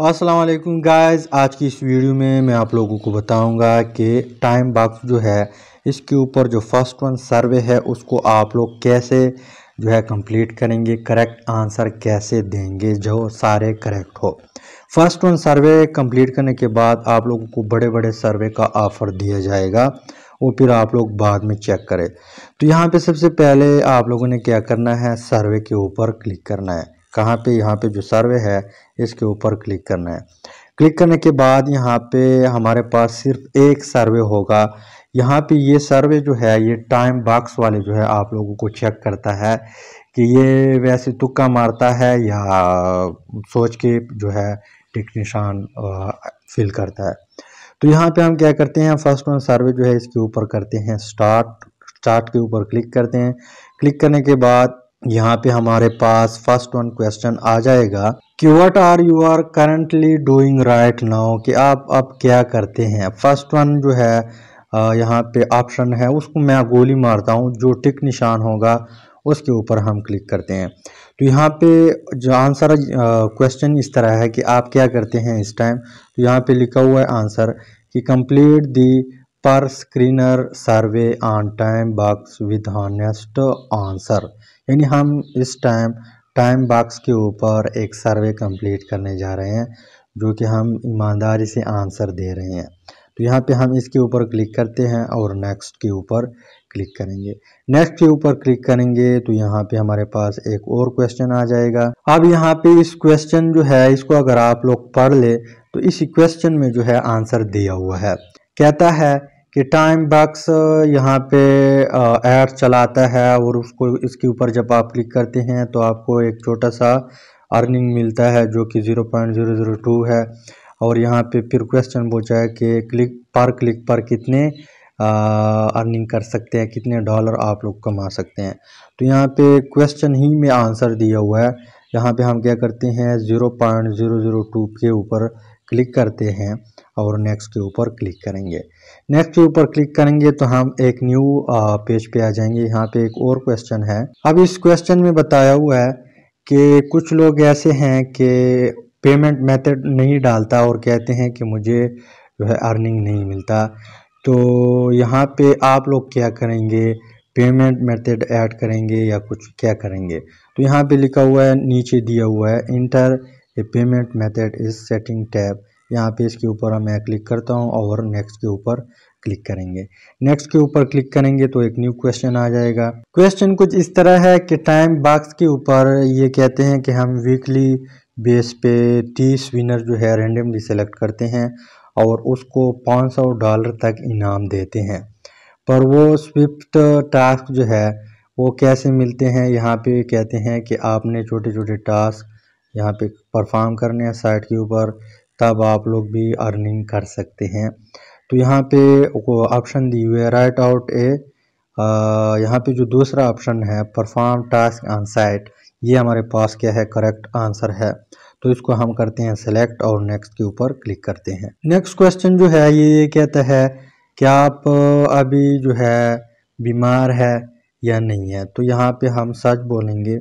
वालेकुम गाइस आज की इस वीडियो में मैं आप लोगों को बताऊंगा कि टाइम बॉक्स जो है इसके ऊपर जो फर्स्ट वन सर्वे है उसको आप लोग कैसे जो है कंप्लीट करेंगे करेक्ट आंसर कैसे देंगे जो सारे करेक्ट हो फर्स्ट वन सर्वे कंप्लीट करने के बाद आप लोगों को बड़े बड़े सर्वे का ऑफ़र दिया जाएगा वो फिर आप लोग बाद में चेक करें तो यहाँ पे सबसे पहले आप लोगों ने क्या करना है सर्वे के ऊपर क्लिक करना है कहाँ पे यहाँ पे जो सर्वे है इसके ऊपर क्लिक करना है क्लिक करने के बाद यहाँ पे हमारे पास सिर्फ एक सर्वे होगा यहाँ पे ये सर्वे जो है ये टाइम बॉक्स वाले जो है आप लोगों को चेक करता है कि ये वैसे तुक्का मारता है या सोच के जो है टिक निशान फिल करता है तो यहाँ पे हम क्या करते हैं फर्स्ट वन सर्वे जो है इसके ऊपर करते हैं स्टार्ट स्टार्ट के ऊपर क्लिक करते हैं क्लिक करने के बाद यहाँ पे हमारे पास फर्स्ट वन क्वेश्चन आ जाएगा कि what are you are currently doing right now कि आप अब क्या करते हैं फर्स्ट वन जो है यहाँ पे ऑप्शन है उसको मैं गोली मारता हूँ जो टिक निशान होगा उसके ऊपर हम क्लिक करते हैं तो यहाँ पे जो आंसर क्वेश्चन इस तरह है कि आप क्या करते हैं इस टाइम तो यहाँ पे लिखा हुआ है आंसर कि कंप्लीट दी पर screener survey on time box with honest answer यानी हम इस टाइम टाइम बॉक्स के ऊपर एक सर्वे कंप्लीट करने जा रहे हैं जो कि हम ईमानदारी से आंसर दे रहे हैं तो यहाँ पे हम इसके ऊपर क्लिक करते हैं और नेक्स्ट के ऊपर क्लिक करेंगे नेक्स्ट के ऊपर क्लिक करेंगे तो यहाँ पे हमारे पास एक और क्वेश्चन आ जाएगा अब यहाँ पे इस क्वेश्चन जो है इसको अगर आप लोग पढ़ ले तो इस क्वेश्चन में जो है आंसर दिया हुआ है कहता है कि टाइम बक्स यहाँ पे ऐड चलाता है और उसको इसके ऊपर जब आप क्लिक करते हैं तो आपको एक छोटा सा अर्निंग मिलता है जो कि zero point zero zero two है और यहाँ पे फिर क्वेश्चन पूछा है कि क्लिक पर क्लिक पर कितने आ, अर्निंग कर सकते हैं कितने डॉलर आप लोग कमा सकते हैं तो यहाँ पे क्वेश्चन ही में आंसर दिया हुआ है यहाँ पे हम क्या करते हैं zero point zero zero two के ऊपर क्लिक करते हैं और नेक्स्ट के ऊपर क्लिक करेंगे नेक्स्ट के ऊपर क्लिक करेंगे तो हम एक न्यू पेज पे आ जाएंगे यहाँ पे एक और क्वेश्चन है अब इस क्वेश्चन में बताया हुआ है कि कुछ लोग ऐसे हैं कि पेमेंट मेथड नहीं डालता और कहते हैं कि मुझे जो है अर्निंग नहीं मिलता तो यहाँ पे आप लोग क्या करेंगे पेमेंट मेथड ऐड करेंगे या कुछ क्या करेंगे तो यहाँ पे लिखा हुआ है नीचे दिया हुआ है इंटर ये पेमेंट मेथड इस सेटिंग टैब यहाँ पे इसके ऊपर मैं क्लिक करता हूँ और नेक्स्ट के ऊपर क्लिक करेंगे नेक्स्ट के ऊपर क्लिक करेंगे तो एक न्यू क्वेश्चन आ जाएगा क्वेश्चन कुछ इस तरह है कि टाइम बॉक्स के ऊपर ये कहते हैं कि हम वीकली बेस पे तीस विनर जो है रेंडमली सेलेक्ट करते हैं और उसको पाँच सौ डॉलर तक इनाम देते हैं पर वो स्विफ्ट टास्क जो है वो कैसे मिलते हैं यहाँ पे कहते हैं कि आपने छोटे छोटे टास्क यहाँ पे परफॉर्म करने हैं साइट के ऊपर तब आप लोग भी अर्निंग कर सकते हैं तो यहाँ पे ऑप्शन दी हुई है राइट आउट ए यहाँ पे जो दूसरा ऑप्शन है परफॉर्म टास्क ऑन साइट ये हमारे पास क्या है करेक्ट आंसर है तो इसको हम करते हैं सेलेक्ट और नेक्स्ट के ऊपर क्लिक करते हैं नेक्स्ट क्वेश्चन जो है ये ये कहता है कि आप अभी जो है बीमार है या नहीं है तो यहाँ पे हम सच बोलेंगे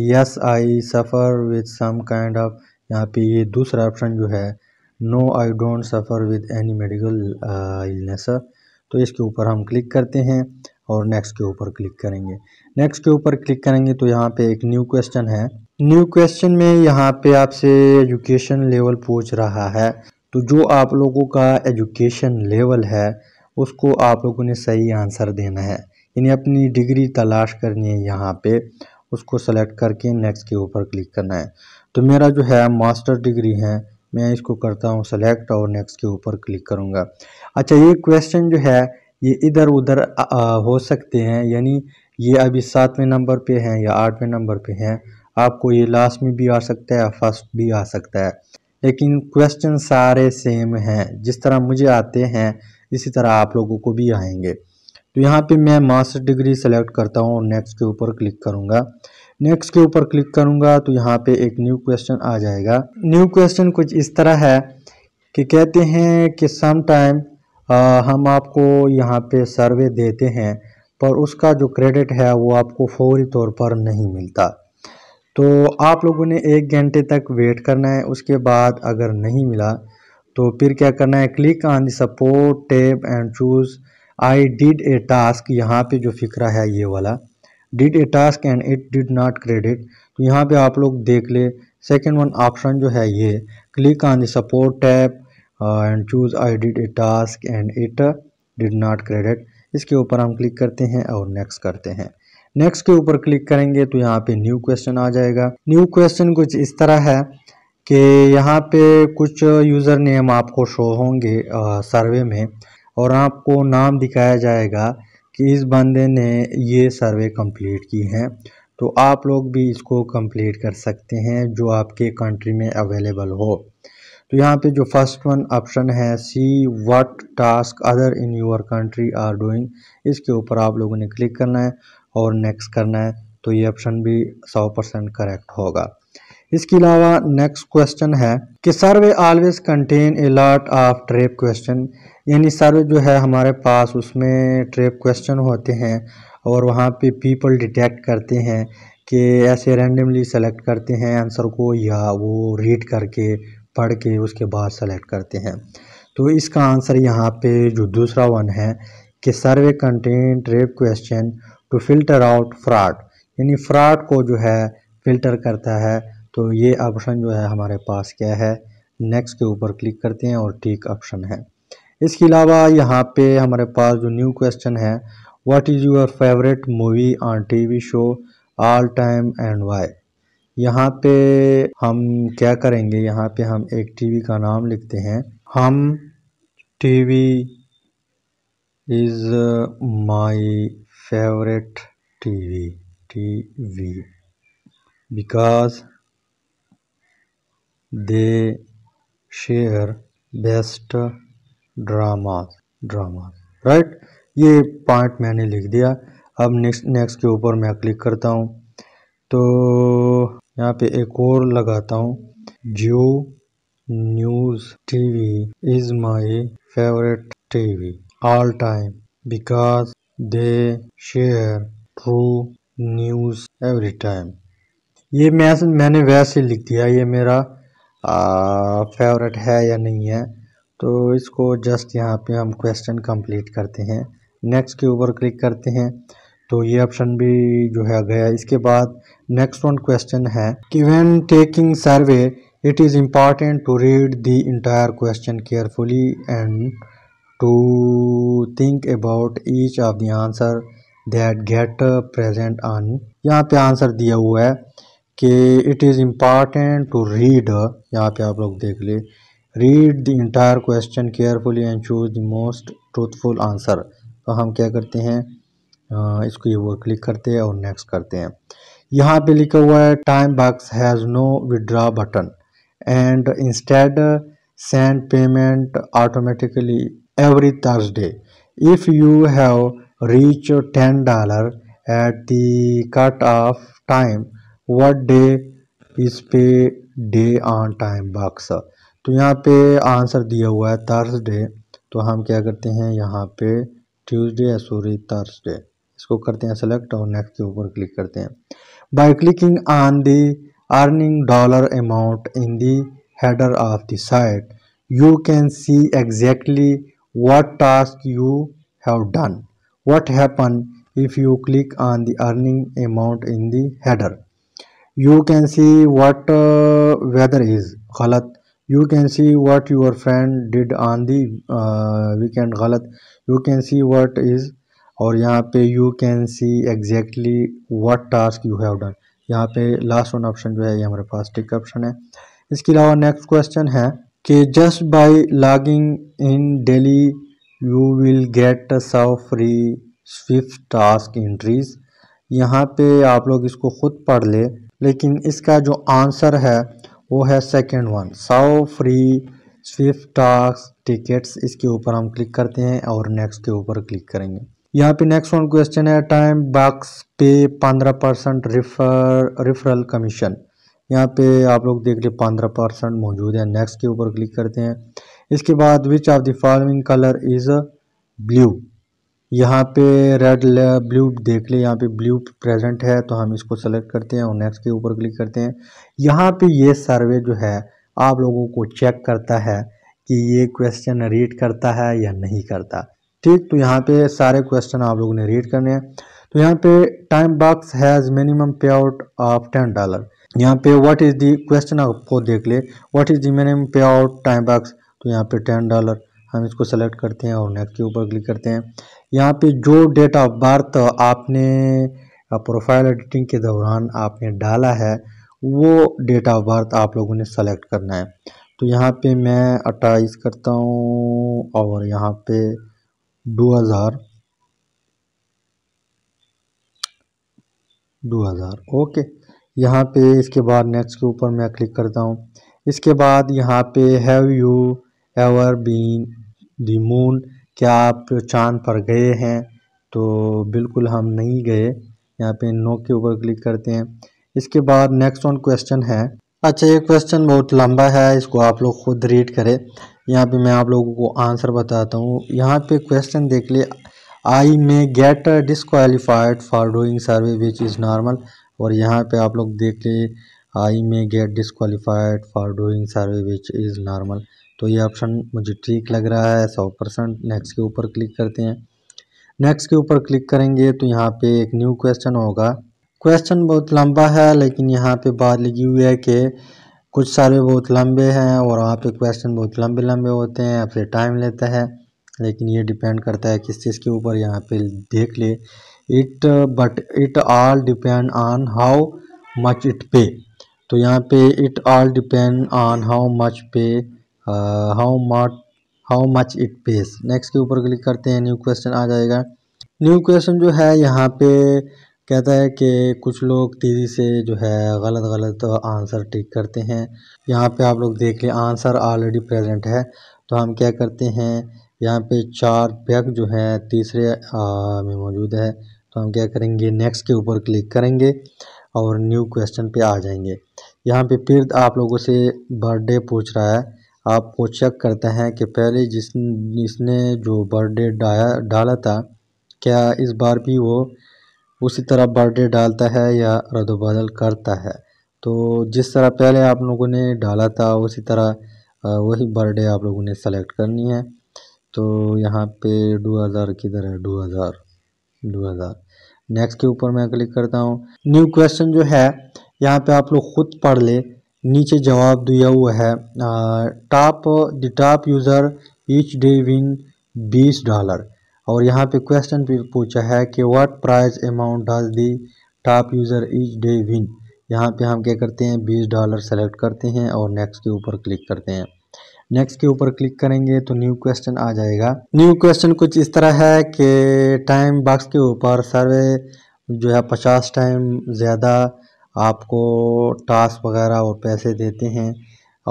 yes I suffer with some kind of यहाँ पे ये दूसरा ऑप्शन जो है no I don't suffer with any medical illness तो इसके ऊपर हम क्लिक करते हैं और नेक्स्ट के ऊपर क्लिक करेंगे नेक्स्ट के ऊपर क्लिक करेंगे तो यहाँ पे एक न्यू क्वेश्चन है न्यू क्वेश्चन में यहाँ पे आपसे एजुकेशन लेवल पूछ रहा है तो जो आप लोगों का एजुकेशन लेवल है उसको आप लोगों ने सही आंसर देना है यानी अपनी डिग्री तलाश करनी है यहाँ पे उसको सेलेक्ट करके नेक्स्ट के ऊपर क्लिक करना है तो मेरा जो है मास्टर डिग्री है मैं इसको करता हूँ सेलेक्ट और नेक्स्ट के ऊपर क्लिक करूँगा अच्छा ये क्वेश्चन जो है ये इधर उधर हो सकते हैं यानी ये अभी सातवें नंबर पे हैं या आठवें नंबर पे हैं आपको ये लास्ट में भी आ सकता है या फर्स्ट भी आ सकता है लेकिन क्वेश्चन सारे सेम हैं जिस तरह मुझे आते हैं इसी तरह आप लोगों को भी आएंगे तो यहाँ पे मैं मास्टर डिग्री सेलेक्ट करता हूँ और नेक्स्ट के ऊपर क्लिक करूँगा नेक्स्ट के ऊपर क्लिक करूँगा तो यहाँ पे एक न्यू क्वेश्चन आ जाएगा न्यू क्वेश्चन कुछ इस तरह है कि कहते हैं कि सम टाइम हम आपको यहाँ पे सर्वे देते हैं पर उसका जो क्रेडिट है वो आपको फौरी तौर पर नहीं मिलता तो आप लोगों ने एक घंटे तक वेट करना है उसके बाद अगर नहीं मिला तो फिर क्या करना है click on the support tap and choose I did a task यहाँ पे जो फिक्रा है ये वाला did a task and it did not credit तो यहाँ पे आप लोग देख ले सेकेंड वन ऑप्शन जो है ये click on the support tap and choose I did a task and it did not credit इसके ऊपर हम क्लिक करते हैं और नेक्स्ट करते हैं नेक्स्ट के ऊपर क्लिक करेंगे तो यहाँ पे न्यू क्वेश्चन आ जाएगा न्यू क्वेश्चन कुछ इस तरह है कि यहाँ पे कुछ यूज़र नेम आपको शो होंगे सर्वे uh, में और आपको नाम दिखाया जाएगा कि इस बंदे ने ये सर्वे कंप्लीट की है तो आप लोग भी इसको कंप्लीट कर सकते हैं जो आपके कंट्री में अवेलेबल हो तो यहाँ पे जो फर्स्ट वन ऑप्शन है see what task other in your country are doing इसके ऊपर आप लोगों ने क्लिक करना है और नेक्स्ट करना है तो ये ऑप्शन भी सौ परसेंट करेक्ट होगा इसके अलावा नेक्स्ट क्वेश्चन है कि survey always contain a lot of trap question यानी सर्वे जो है हमारे पास उसमें ट्रेप क्वेश्चन होते हैं और वहाँ पे पीपल डिटेक्ट करते हैं कि ऐसे रैंडमली सेलेक्ट करते हैं आंसर को या वो रीड करके पढ़ के उसके बाद सेलेक्ट करते हैं तो इसका आंसर यहाँ पे जो दूसरा वन है कि survey contain trap question to filter out fraud यानी फ्रॉड को जो है फिल्टर करता है तो ये ऑप्शन जो है हमारे पास क्या है नेक्स्ट के ऊपर क्लिक करते हैं और ठीक ऑप्शन है इसके अलावा यहाँ पे हमारे पास जो न्यू क्वेश्चन है what is your favourite movie on TV show all time and why यहाँ पे हम क्या करेंगे यहाँ पे हम एक टीवी का नाम लिखते हैं हम TV is my favourite TV TV because They share best dramas dramas right ये पॉइंट मैंने लिख दिया अब नेक्स्ट नेक्स्ट के ऊपर मैं क्लिक करता हूँ तो यहाँ पे एक और लगाता हूँ जो news TV is my favourite TV all time because they share true news every time ये मैं मैंने वैसे लिख दिया ये मेरा फेवरेट है या नहीं है तो इसको जस्ट यहाँ पे हम क्वेश्चन कंप्लीट करते हैं नेक्स्ट के ऊपर क्लिक करते हैं तो ये ऑप्शन भी जो है गया इसके बाद नेक्स्ट वन क्वेश्चन है कि when taking survey it is important to read the entire question carefully and to think about each of the answer that get present on यहाँ पे आंसर दिया हुआ है कि it is important to read यहाँ पे आप लोग देख ले read the entire question carefully and choose the most truthful answer तो हम क्या करते हैं इसको ये वो क्लिक करते हैं और नेक्स्ट करते हैं यहाँ पे लिखा हुआ है time box has no withdraw button and instead send payment automatically every Thursday if you have reach ten dollar at the cut off time what day is pay day on time box तो यहाँ पे answer दिया हुआ है Thursday तो हम क्या करते हैं यहाँ पे ट्यूसडे सॉरी थर्सडे इसको करते हैं सेलेक्ट और नेक्स्ट के ऊपर क्लिक करते हैं by clicking on the earning dollar amount in the header of the site you can see exactly what task you have done what happen if you click on the earning amount in the header you can see what weather is गलत you can see what your friend did on the we uh, गलत you can see what is और यहाँ पे you can see exactly what task you have done यहाँ पे last one option जो है ये हमारे पास टिक ऑप्शन है इसके अलावा नेक्स्ट क्वेश्चन है कि just by logging in daily you will get सव फ्री स्विफ्ट टास्क इंट्रीज यहाँ पे आप लोग इसको ख़ुद पढ़ ले लेकिन इसका जो आंसर है वो है सेकेंड वन सौ फ्री स्विफ्ट टास्क टिकट्स इसके ऊपर हम क्लिक करते हैं और नेक्स्ट के ऊपर क्लिक करेंगे यहाँ पे नेक्स्ट वन क्वेश्चन है टाइम बॉक्स पे पंद्रह परसेंट रिफर रिफरल कमीशन यहाँ पे आप लोग देख ले पंद्रह परसेंट मौजूद है नेक्स्ट के ऊपर क्लिक करते हैं इसके बाद which of the following colour is blue यहाँ पे रेड ब्लू देख ले यहाँ पे ब्लू प्रेजेंट है तो हम इसको सेलेक्ट करते हैं और नेक्स्ट के ऊपर क्लिक करते हैं यहाँ पे ये सर्वे जो है आप लोगों को चेक करता है कि ये क्वेश्चन रीड करता है या नहीं करता ठीक तो यहाँ पे सारे क्वेश्चन आप लोगों ने रीड करने हैं तो यहाँ पे time box has minimum pay out of ten dollar यहाँ पे व्हाट इज़ दी क्वेश्चन आपको देख ले what is the minimum pay out time box तो यहाँ पे टेन डॉलर हम इसको सेलेक्ट करते हैं और नेक्स्ट के ऊपर क्लिक करते हैं यहाँ पे जो डेट ऑफ बर्थ आपने प्रोफाइल एडिटिंग के दौरान आपने डाला है वो डेट ऑफ बर्थ आप लोगों ने सेलेक्ट करना है तो यहाँ पे मैं अट्ठाईस करता हूँ और यहाँ पे दो हज़ार दो हज़ार ओके यहाँ पे इसके बाद नेक्स्ट के ऊपर मैं क्लिक करता हूँ इसके बाद यहाँ पे have you ever been the moon क्या आप चाँद पर गए हैं तो बिल्कुल हम नहीं गए यहाँ पे नो के ऊपर क्लिक करते हैं इसके बाद नेक्स्ट वन क्वेश्चन है अच्छा ये क्वेश्चन बहुत लंबा है इसको आप लोग खुद रीड करें यहाँ पे मैं आप लोगों को आंसर बताता हूँ यहाँ पे क्वेश्चन देख ले I may get disqualified for doing survey which is normal और यहाँ पे आप लोग देख ले I may get disqualified for doing survey which is normal तो ये ऑप्शन मुझे ठीक लग रहा है सौ परसेंट नेक्स्ट के ऊपर क्लिक करते हैं नेक्स्ट के ऊपर क्लिक करेंगे तो यहाँ पे एक न्यू क्वेश्चन होगा क्वेश्चन बहुत लंबा है लेकिन यहाँ पे बात लगी हुई है कि कुछ सारे बहुत लंबे हैं और वहाँ पे क्वेश्चन बहुत लंबे लंबे होते हैं आपसे टाइम लेता है लेकिन ये डिपेंड करता है किस चीज़ के ऊपर यहाँ पे देख ले it but it all depend on how much it pay तो यहाँ पे it all depend on how much pay how much how much it pays next के ऊपर क्लिक करते हैं न्यू क्वेश्चन आ जाएगा न्यू क्वेश्चन जो है यहाँ पे कहता है कि कुछ लोग तेज़ी से जो है गलत गलत आंसर टिक करते हैं यहाँ पे आप लोग देख लें आंसर ऑलरेडी प्रेजेंट है तो हम क्या करते हैं यहाँ पे चार पैक जो है तीसरे आ, में मौजूद है तो हम क्या करेंगे नेक्स्ट के ऊपर क्लिक करेंगे और न्यू क्वेश्चन पे आ जाएंगे यहाँ पे फिर आप लोगों से बर्थडे पूछ रहा है आपको चेक करते हैं कि पहले जिस जिसने जो बर्थडे डाया डाला था क्या इस बार भी वो उसी तरह बर्थडे डालता है या रद्दबदल करता है तो जिस तरह पहले आप लोगों ने डाला था उसी तरह वही बर्थडे आप लोगों ने सेलेक्ट करनी है तो यहाँ पे डू हज़ार किधर है दो हज़ार दो हज़ार नेक्स्ट के ऊपर मैं क्लिक करता हूँ न्यू क्वेश्चन जो है यहाँ पे आप लोग ख़ुद पढ़ ले नीचे जवाब दिया हुआ है top the top user each day win बीस डॉलर और यहाँ पे क्वेश्चन भी पूछा है कि what price amount does the top user each day win यहाँ पे हम क्या करते हैं बीस डॉलर सेलेक्ट करते हैं और नेक्स्ट के ऊपर क्लिक करते हैं नेक्स्ट के ऊपर क्लिक करेंगे तो न्यू क्वेश्चन आ जाएगा न्यू क्वेश्चन कुछ इस तरह है कि टाइम बॉक्स के ऊपर सर्वे जो है पचास टाइम ज़्यादा आपको टास्क वगैरह और पैसे देते हैं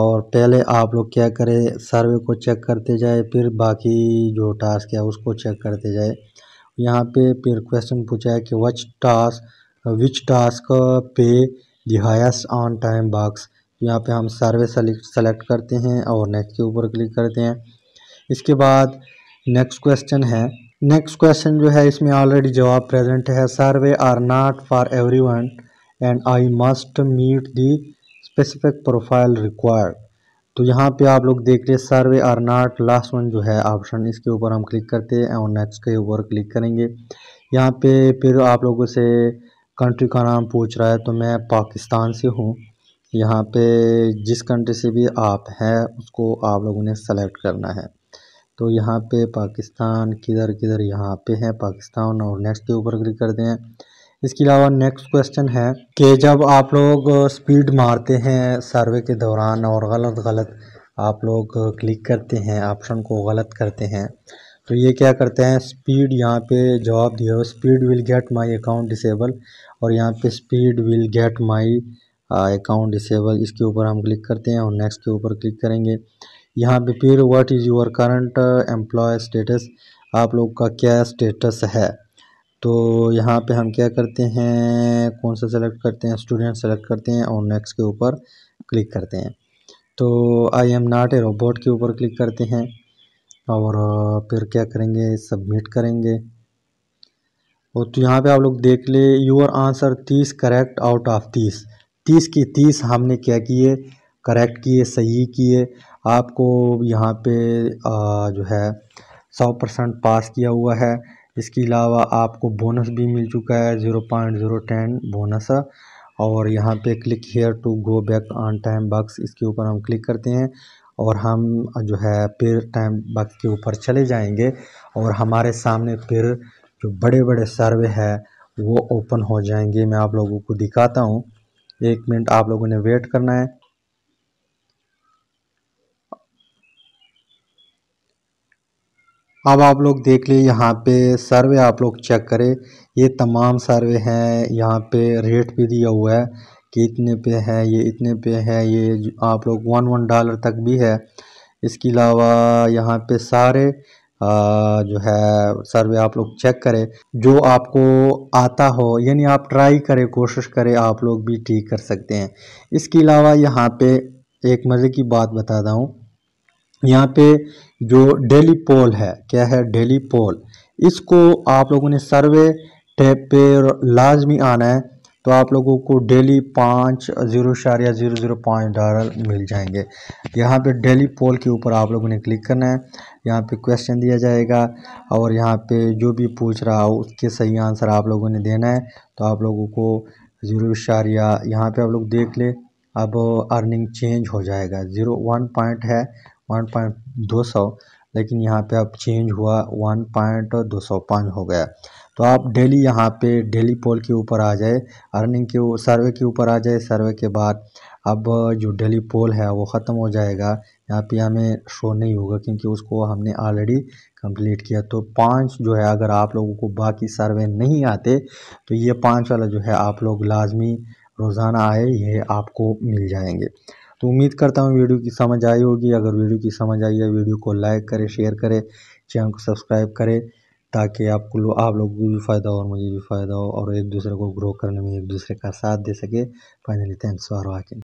और पहले आप लोग क्या करें सर्वे को चेक करते जाए फिर बाकी जो टास्क है उसको चेक करते जाए यहाँ पे फिर क्वेश्चन पूछा है कि वच task which task pay the highest on time box यहाँ पे हम सर्वे सेलेक्ट करते हैं और नेक्स्ट के ऊपर क्लिक करते हैं इसके बाद नेक्स्ट क्वेश्चन है नेक्स्ट क्वेश्चन जो है इसमें ऑलरेडी जवाब प्रेजेंट है survey are not for one and I must meet the specific profile required तो यहाँ पे आप लोग देख रहे survey are not last one जो है ऑप्शन इसके ऊपर हम क्लिक करते हैं और नेक्स्ट के ऊपर क्लिक करेंगे यहाँ पे फिर आप लोगों से कंट्री का नाम पूछ रहा है तो मैं पाकिस्तान से हूँ यहाँ पे जिस कंट्री से भी आप हैं उसको आप लोगों ने सेलेक्ट करना है तो यहाँ पे पाकिस्तान किधर किधर यहाँ पे है पाकिस्तान और नेक्स्ट के ऊपर क्लिक करते हैं इसके अलावा नेक्स्ट क्वेश्चन है कि जब आप लोग स्पीड मारते हैं सर्वे के दौरान और गलत गलत आप लोग क्लिक करते हैं ऑप्शन को गलत करते हैं तो ये क्या करते हैं स्पीड यहाँ पे जवाब दिया हो speed will get my account disable और यहाँ पे speed will get my account disable इसके ऊपर हम क्लिक करते हैं और नेक्स्ट के ऊपर क्लिक करेंगे यहाँ पे फिर what is your current employ status आप लोग का क्या स्टेटस है तो यहाँ पे हम क्या करते हैं कौन सा सेलेक्ट करते हैं स्टूडेंट सेलेक्ट करते हैं और नेक्स्ट के ऊपर क्लिक करते हैं तो I am naught A robot के ऊपर क्लिक करते हैं और फिर क्या करेंगे सबमिट करेंगे और तो यहाँ पे आप लोग देख ले योर आंसर तीस करेक्ट आउट ऑफ तीस तीस की तीस हमने क्या किए करेक्ट किए सही किए आपको यहाँ पे आ, जो है सौ परसेंट पास किया हुआ है इसके अलावा आपको बोनस भी मिल चुका है zero point zero ten bonus और यहाँ पे click here to go back on Time Bucks इसके ऊपर हम क्लिक करते हैं और हम जो है फिर टाइम बक्स के ऊपर चले जाएंगे और हमारे सामने फिर जो बड़े बड़े सर्वे है वो ओपन हो जाएंगे मैं आप लोगों को दिखाता हूँ एक मिनट आप लोगों ने वेट करना है अब आप लोग देख लिए यहाँ पे सर्वे आप लोग चेक करें ये तमाम सर्वे हैं यहाँ पे रेट भी दिया हुआ है कि इतने पे है ये इतने पे है ये आप लोग वन वन डॉलर तक भी है इसके अलावा यहाँ पे सारे आ, जो है सर्वे आप लोग चेक करें जो आपको आता हो यानी आप ट्राई करें कोशिश करें आप लोग भी ठीक कर सकते हैं इसके अलावा यहाँ पे एक मज़े की बात बता हूँ यहाँ पे जो डेली पोल है क्या है डेली पोल इसको आप लोगों ने सर्वे टैप पे लाजमी आना है तो आप लोगों को डेली पाँच ज़ीरो शारिया ज़ीरो ज़ीरो पाँच डॉलर मिल जाएंगे यहाँ पे डेली पोल के ऊपर आप लोगों ने क्लिक करना है यहाँ पे क्वेश्चन दिया जाएगा और यहाँ पे जो भी पूछ रहा हो उसके सही आंसर आप लोगों ने देना है तो आप लोगों को ज़ीरो इशारिया यहाँ पर आप लोग देख ले अब अर्निंग चेंज हो जाएगा ज़ीरो वन पॉइंट है वन पॉइंट दो सौ लेकिन यहाँ पे अब चेंज हुआ वन पॉइंट दो सौ पाँच हो गया तो आप डेली यहाँ पे डेली पोल के ऊपर आ जाए अर्निंग के सर्वे के ऊपर आ जाए सर्वे के बाद अब जो डेली पोल है वो ख़त्म हो जाएगा यहाँ पे हमें शो नहीं होगा क्योंकि उसको हमने ऑलरेडी कंप्लीट किया तो पाँच जो है अगर आप लोगों को बाकी सर्वे नहीं आते तो ये पाँच वाला जो है आप लोग लाजमी रोज़ाना आए ये आपको मिल जाएंगे तो उम्मीद करता हूँ वीडियो की समझ आई होगी अगर वीडियो की समझ आई है वीडियो को लाइक करें शेयर करें चैनल को सब्सक्राइब करें ताकि आपको लो, आप लोगों को भी फ़ायदा हो और मुझे भी फ़ायदा हो और एक दूसरे को ग्रो करने में एक दूसरे का साथ दे सके फाइनली थैंक्स फॉर वॉचिंग